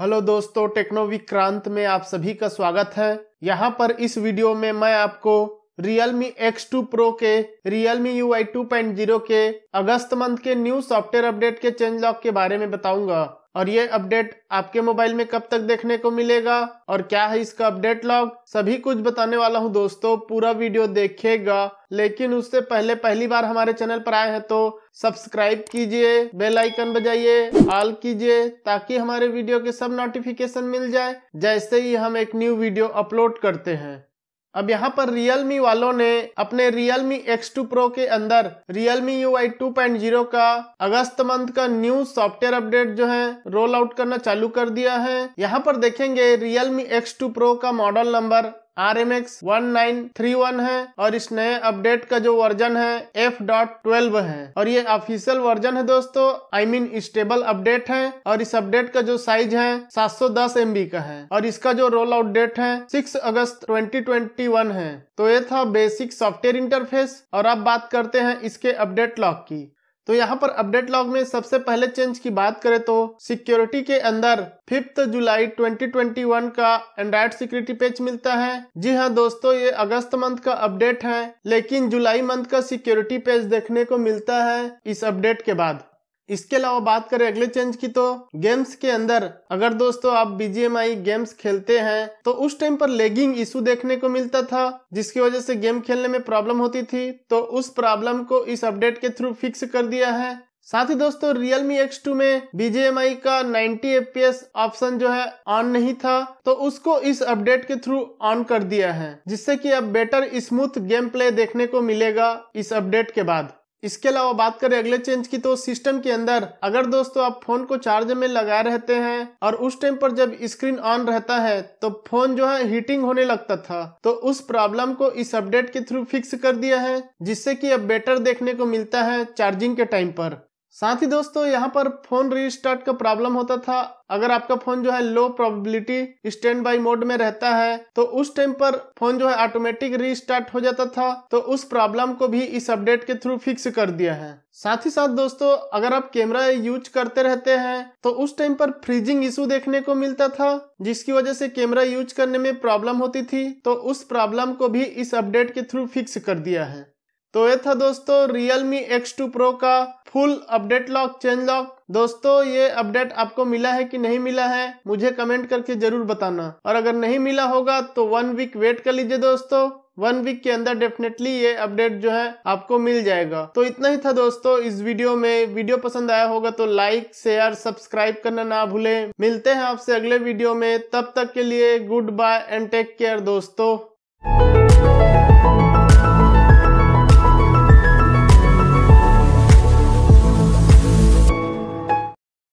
hello दोस्तों techno Vikrant में आप सभी का स्वागत है यहाँ पर इस वीडियो में मैं आपको Realme X2 Pro के Realme UI 2.0 के अगस्त मंथ के न्यू सॉफ्टवेयर अपडेट के चेंज लॉक के बारे में बताऊंगा और ये अपडेट आपके मोबाइल में कब तक देखने को मिलेगा और क्या है इसका अपडेट लॉग सभी कुछ बताने वाला हूँ दोस्तों पूरा वीडियो देखेगा लेकिन उससे पहले पहली बार हमारे चैनल पर आए हैं तो सब्सक्राइब कीजिए बेल आइकन बजाइए ऑल कीजिए ताकि हमारे वीडियो के सब नोटिफिकेशन मिल जाए जैसे ही हम एक न्यू वीडियो अपलोड करते हैं अब यहाँ पर Realme वालों ने अपने Realme X2 Pro के अंदर Realme UI 2.0 का अगस्त मंथ का न्यू सॉफ्टवेयर अपडेट जो है रोल आउट करना चालू कर दिया है यहाँ पर देखेंगे Realme X2 Pro का model number R M X one nine three one है और इस नए अपडेट का जो वर्जन है एफ डॉट ट्वेल्व है और ये ऑफिशियल वर्जन है दोस्तों आई मीन स्टेबल अपडेट है और इस अपडेट का जो साइज है सात सौ दस एम बी का है और इसका जो रोल आउट डेट है six August twenty twenty one है तो ये था बेसिक सॉफ्टवेयर इंटरफेस और अब बात करते हैं इसके अपडेट लॉक की तो यहाँ पर अपडेट लॉग में सबसे पहले चेंज की बात करें तो सिक्योरिटी के अंदर फिफ्थ जुलाई 2021 का एंड्रॉइड सिक्योरिटी पेज मिलता है जी हाँ दोस्तों ये अगस्त मंथ का अपडेट है लेकिन जुलाई मंथ का सिक्योरिटी पेज देखने को मिलता है इस अपडेट के बाद इसके अलावा बात करें अगले चेंज की तो गेम्स के अंदर अगर दोस्तों आप बीजीएमआई गेम्स खेलते हैं तो उस टाइम पर लेगिंग इशू देखने को मिलता था जिसकी वजह से गेम खेलने में प्रॉब्लम होती थी तो उस प्रॉब्लम को इस अपडेट के थ्रू फिक्स कर दिया है साथ ही दोस्तों Realme X2 में BGMI का 90 FPS ऑप्शन जो है ऑन नहीं था तो उसको इस अपडेट के थ्रू ऑन कर दिया है जिससे कि अब बेटर स्मूथ गेम प्ले देखने को मिलेगा इस अपडेट के बाद इसके अलावा बात करें अगले चेंज की तो सिस्टम के अंदर अगर दोस्तों आप फोन को चार्ज में लगाए रहते हैं और उस टाइम पर जब स्क्रीन ऑन रहता है तो फोन जो है हीटिंग होने लगता था तो उस प्रॉब्लम को इस अपडेट के थ्रू फिक्स कर दिया है जिससे कि अब बेटर देखने को मिलता है चार्जिंग के टाइम पर साथ ही दोस्तों यहाँ पर फोन रीस्टार्ट का प्रॉब्लम होता था अगर आपका फोन जो है low probability standby mode में रहता है तो उस टाइम पर फोन जो है ऑटोमेटिक रीस्टार्ट हो जाता था तो उस प्रॉब्लम को भी इस अपडेट के थ्रू फिक्स कर दिया है साथ ही साथ दोस्तों अगर आप कैमरा यूज करते रहते हैं तो उस टाइम पर फ्रीजिंग इशू देखने को मिलता था जिसकी वजह से कैमरा यूज करने में प्रॉब्लम होती थी तो उस प्रॉब्लम को भी इस अपडेट के थ्रू फिक्स कर दिया है तो ये था दोस्तों Realme X2 Pro का full update log change log दोस्तों ये अपडेट आपको मिला है कि नहीं मिला है मुझे कमेंट करके जरूर बताना और अगर नहीं मिला होगा तो वन वीक वेट कर लीजिए दोस्तों वन वीक के अंदर डेफिनेटली ये अपडेट जो है आपको मिल जाएगा तो इतना ही था दोस्तों इस वीडियो में वीडियो पसंद आया होगा तो लाइक शेयर सब्सक्राइब करना ना भूले मिलते हैं आपसे अगले वीडियो में तब तक के लिए good bye and take care दोस्तों